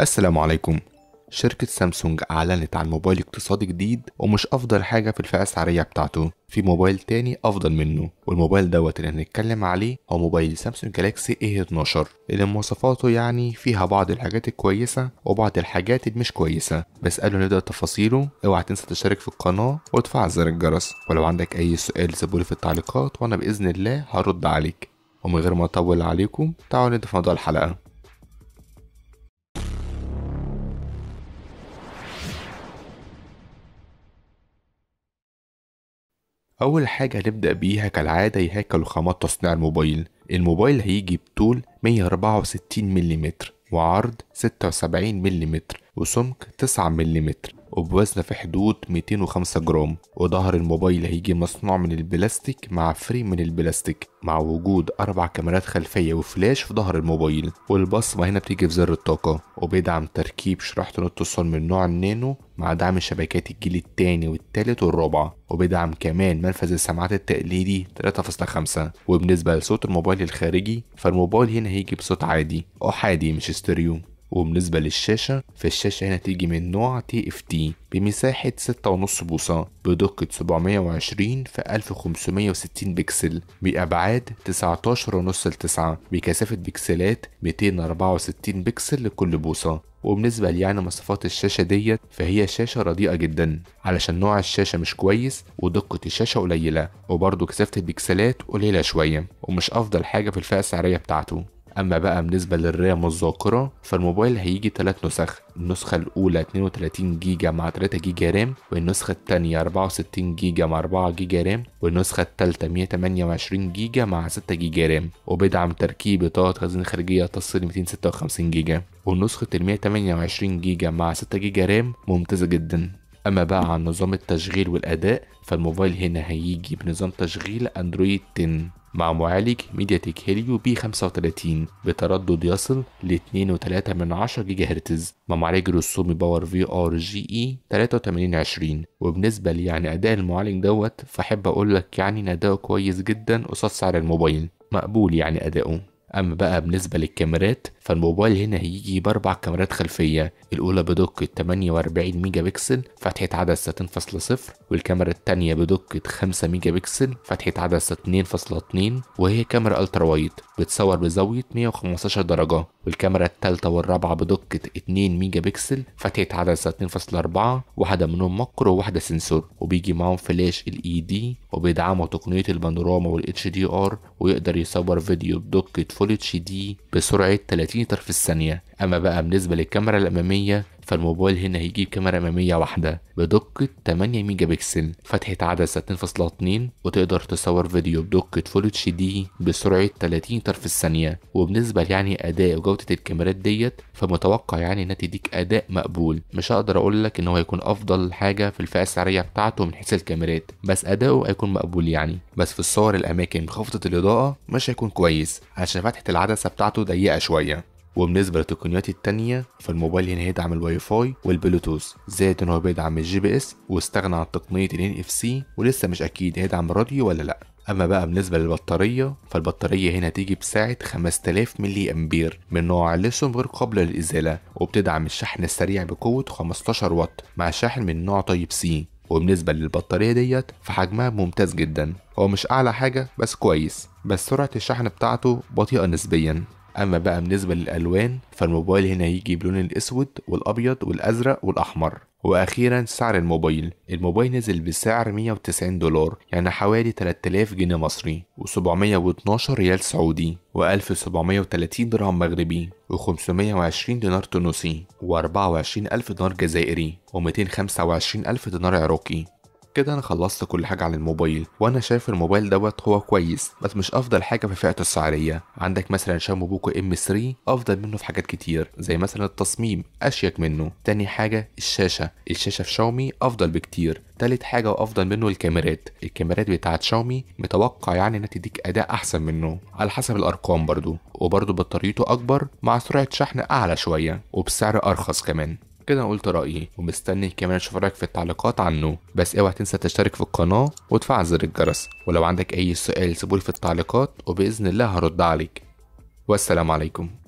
السلام عليكم شركة سامسونج أعلنت عن موبايل اقتصادي جديد ومش أفضل حاجة في الفئة السعرية بتاعته في موبايل تاني أفضل منه والموبايل دوت اللي هنتكلم عليه هو موبايل سامسونج جالاكسي A12 اللي مواصفاته يعني فيها بعض الحاجات الكويسة وبعض الحاجات المش كويسة بس ما نبدأ تفاصيله اوعى تنسى تشترك في القناة وتفعل زر الجرس ولو عندك أي سؤال سيبولي في التعليقات وأنا بإذن الله هرد عليك ومن غير ما أطول عليكم تعالوا نبدأ في موضوع الحلقة أول حاجة هنبدأ بيها كالعادة يهيكل خامات تصنيع الموبايل الموبايل هيجي بطول 164 ملم وعرض 76 ملم وسمك 9 ملم وبوزن في حدود 205 جرام وظهر الموبايل هيجي مصنوع من البلاستيك مع فريم من البلاستيك مع وجود أربع كاميرات خلفية وفلاش في ظهر الموبايل والبصمة هنا بتيجي في زر الطاقة وبيدعم تركيب شريحة الاتصال من نوع النانو مع دعم شبكات الجيل التاني والتالت والرابع وبيدعم كمان منفذ السماعات التقليدي 3.5 وبالنسبة لصوت الموبايل الخارجي فالموبايل هنا هيجي بصوت عادي أحادي مش ستيريو وبالنسبة للشاشة فالشاشة هنا تيجي من نوع تي اف تي بمساحة 6.5 بوصة بدقة 720 في 1560 بكسل بأبعاد 19.5 ل 9 بكثافة بكسلات 264 بكسل لكل بوصة وبالنسبة لي يعني مواصفات الشاشة ديت فهي شاشة رديئة جدا علشان نوع الشاشة مش كويس ودقة الشاشة قليلة وبرضه كثافة البكسلات قليلة شوية ومش أفضل حاجة في الفئة السعرية بتاعته اما بقى بالنسبه للرام والذاكره فالموبايل هيجي ثلاث نسخ النسخه الاولى 32 جيجا مع 3 جيجا رام والنسخه الثانيه 64 جيجا مع 4 جيجا رام والنسخه الثالثه 128 جيجا مع 6 جيجا رام وبيدعم تركيب طاقه تخزين خارجيه تصل 256 جيجا ونسخه ال 128 جيجا مع 6 جيجا رام ممتازه جدا اما بقى عن نظام التشغيل والاداء فالموبايل هنا هيجي بنظام تشغيل اندرويد 10 مع معالج ميديا تيك هيليو بي 35 بتردد يصل ل 2.3 من 10 جيجا هرتز مع معالج رسومي باور في ار جي اي 8320 وبالنسبه لي يعني اداء المعالج دوت فاحب اقول لك يعني ان اداؤه كويس جدا قصاد سعر الموبايل مقبول يعني اداؤه اما بقى بالنسبة للكاميرات فالموبايل هنا هيجي بأربع كاميرات خلفية الأولى بدقة 48 ميجا بكسل فتحة عدسة 2.0 والكاميرا التانية بدقة 5 ميجا بكسل فتحة عدسة 2.2 وهي كاميرا ألترا وايد بتصور بزاوية 115 درجة والكاميرا التالتة والرابعة بدقة 2 ميجا بكسل فتحة عدسة 2.4 واحدة منهم ماكرو وواحدة سنسور وبيجي معاهم فلاش ال اي e دي وبيدعموا تقنية البانوراما والاتش دي ار ويقدر يصور فيديو بدقة اتش دي بسرعة 30 متر في الثانية أما بقى بالنسبة للكاميرا الأمامية فالموبايل هنا هيجيب كاميرا أمامية واحدة بدقة 8 ميجا بكسل فتحة عدسة 2.2 وتقدر تصور فيديو بدقة فول اتش دي بسرعة 30 في الثانية وبالنسبة يعني أداء وجودة الكاميرات ديت فمتوقع يعني إنها تديك أداء مقبول مش هقدر أقول لك إن هو هيكون أفضل حاجة في الفئة السعرية بتاعته من حيث الكاميرات بس أداؤه هيكون مقبول يعني بس في الصور الأماكن بخفضة الإضاءة مش هيكون كويس عشان فتحة العدسة بتاعته ضيقة شوية وبالنسبة للتقنيات التانية فالموبايل هنا هيدعم الواي فاي والبلوتوث زائد ان هو بيدعم الجي بي اس واستغنى عن تقنية ال اف سي ولسه مش اكيد هيدعم الراديو ولا لا اما بقى بالنسبه للبطاريه فالبطاريه هنا تيجي بسعه 5000 ملي امبير من نوع ليسون غير قابل للازاله وبتدعم الشحن السريع بقوه 15 واط مع شاحن من نوع طيب سي وبالنسبة للبطارية ديت فحجمها ممتاز جدا هو مش أعلى حاجة بس كويس بس سرعة الشحن بتاعته بطيئة نسبيا اما بقى بالنسبه للالوان فالموبايل هنا يجي بلون الاسود والابيض والازرق والاحمر واخيرا سعر الموبايل الموبايل نزل بسعر 190 دولار يعني حوالي 3000 جنيه مصري و712 ريال سعودي و1730 درهم مغربي و520 دينار تونسي و24000 دينار جزائري و225000 دينار عراقي كده انا خلصت كل حاجه عن الموبايل وانا شايف الموبايل دوت هو كويس بس مش افضل حاجه في فئته السعريه عندك مثلا شاومي بوكو ام 3 افضل منه في حاجات كتير زي مثلا التصميم اشيك منه تاني حاجه الشاشه الشاشه في شاومي افضل بكتير تالت حاجة وأفضل منه الكاميرات الكاميرات بتاعت شاومي متوقع يعني إنها تديك أداء أحسن منه على حسب الأرقام برضو وبرضو بطاريته أكبر مع سرعة شحن أعلى شوية وبسعر أرخص كمان كده انا قلت رايي ومستني كمان اشوف رايك في التعليقات عنه بس اوعى تنسى تشترك في القناه وتفعل زر الجرس ولو عندك اي سؤال سيبولي في التعليقات وباذن الله هرد عليك والسلام عليكم